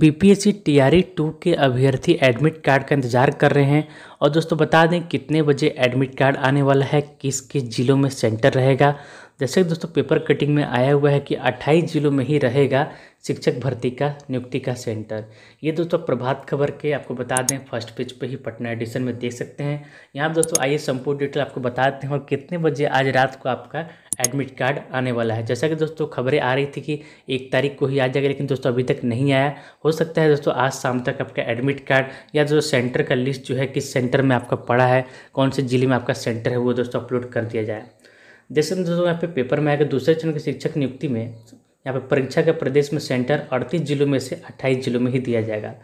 BPSC TRE to के अभ्यर्थी admit card का इंतजार कर रहे हैं और दोस्तों बता दें कितने बजे एडमिट कार्ड आने वाला है किस किस जिलों में सेंटर रहेगा जैसे कि दोस्तों पेपर कटिंग में आया हुआ है कि 28 जिलों में ही रहेगा शिक्षक भर्ती का नियुक्ति का सेंटर ये दोस्तों प्रभात खबर के आपको बता दें फर्स्ट पेज पे ही पटना एडिशन में देख सकते हैं यहाँ पर दोस्तों आइए संपूर्ण डिटेल आपको बताते हैं और कितने बजे आज रात को आपका एडमिट कार्ड आने वाला है जैसा कि दोस्तों खबरें आ रही थी कि एक तारीख को ही आ जाएगा लेकिन दोस्तों अभी तक नहीं आया हो सकता है दोस्तों आज शाम तक आपका एडमिट कार्ड या जो सेंटर का लिस्ट जो है किस सेंटर में आपका पड़ा है कौन से ज़िले में आपका सेंटर है वो दोस्तों अपलोड कर दिया जाए जैसे दोस्तों यहाँ पे पेपर में आएगा दूसरे चरण के शिक्षक नियुक्ति में यहाँ पे परीक्षा के प्रदेश में सेंटर अड़तीस जिलों में से अट्ठाईस जिलों में ही दिया जाएगा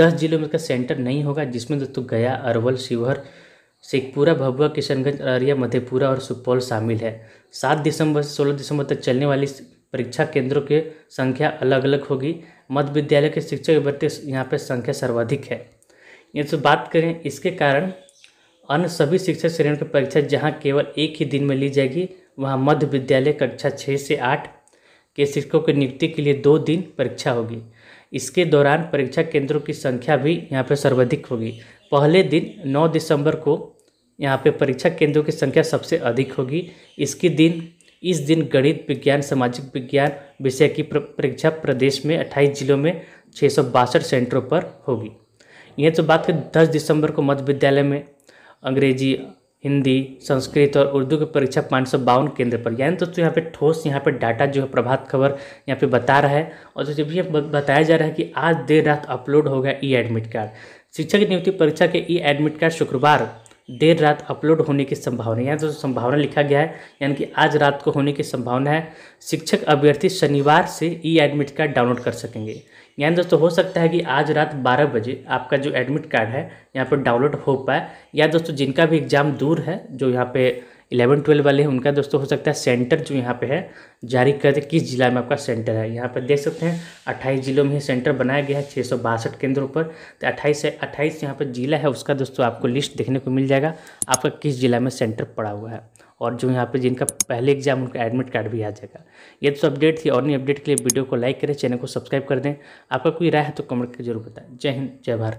दस जिलों में इसका सेंटर नहीं होगा जिसमें दोस्तों गया अरवल शिवहर शेखपुरा भभुआ किशनगंज अररिया मधेपुरा और सुपौल शामिल है सात दिसंबर से सोलह दिसंबर तक चलने वाली परीक्षा केंद्रों की के संख्या अलग अलग होगी मध्य विद्यालय के शिक्षक भर्ती यहाँ पर संख्या सर्वाधिक है ये तो बात करें इसके कारण अन्य सभी शिक्षक श्रेणियों की परीक्षा जहाँ केवल एक ही दिन में ली जाएगी वहाँ मध्य विद्यालय कक्षा छः से आठ के शिक्षकों की नियुक्ति के लिए दो दिन परीक्षा होगी इसके दौरान परीक्षा केंद्रों की संख्या भी यहाँ पर सर्वाधिक होगी पहले दिन 9 दिसंबर को यहाँ पे परीक्षा केंद्रों की संख्या सबसे अधिक होगी इसके दिन इस दिन गणित विज्ञान सामाजिक विज्ञान विषय की परीक्षा प्रदेश में 28 जिलों में छः सेंटरों पर होगी यह तो बात है दस दिसंबर को मध्य विद्यालय में अंग्रेजी हिंदी संस्कृत और उर्दू की परीक्षा पाँच सौ बावन केंद्र पर यानी दोस्तों तो यहाँ पे ठोस यहाँ पे डाटा जो है प्रभात खबर यहाँ पे बता रहा है और तो जब ये बताया जा रहा है कि आज देर रात अपलोड होगा ई एडमिट कार्ड शिक्षक नियुक्ति परीक्षा के ई एडमिट कार्ड शुक्रवार देर रात अपलोड होने की संभावना यहाँ जो तो संभावना लिखा गया है यानी कि आज रात को होने की संभावना है शिक्षक अभ्यर्थी शनिवार से ई एडमिट कार्ड डाउनलोड कर सकेंगे यानी दोस्तों हो सकता है कि आज रात 12 बजे आपका जो एडमिट कार्ड है यहाँ पर डाउनलोड हो पाए या दोस्तों जिनका भी एग्ज़ाम दूर है जो यहाँ पे इलेवन ट्वेल्व वाले हैं उनका दोस्तों हो सकता है सेंटर जो यहाँ पे है जारी कर दे किस जिला में आपका सेंटर है यहाँ पर देख सकते हैं अट्ठाईस जिलों में सेंटर बनाया गया है छः सौ बासठ केंद्रों पर तो अट्ठाईस है अट्ठाईस यहाँ पर जिला है उसका दोस्तों आपको लिस्ट देखने को मिल जाएगा आपका किस जिला में सेंटर पड़ा हुआ है और जो यहाँ पे जिनका पहले एग्जाम उनका एडमिट कार्ड भी आ जाएगा ये तो अपडेट थी और नहीं अपडेट के लिए वीडियो को लाइक करें चैनल को सब्सक्राइब कर दें आपका कोई राय है तो कमेंट करके जरूर बताएं जय हिंद जय भारत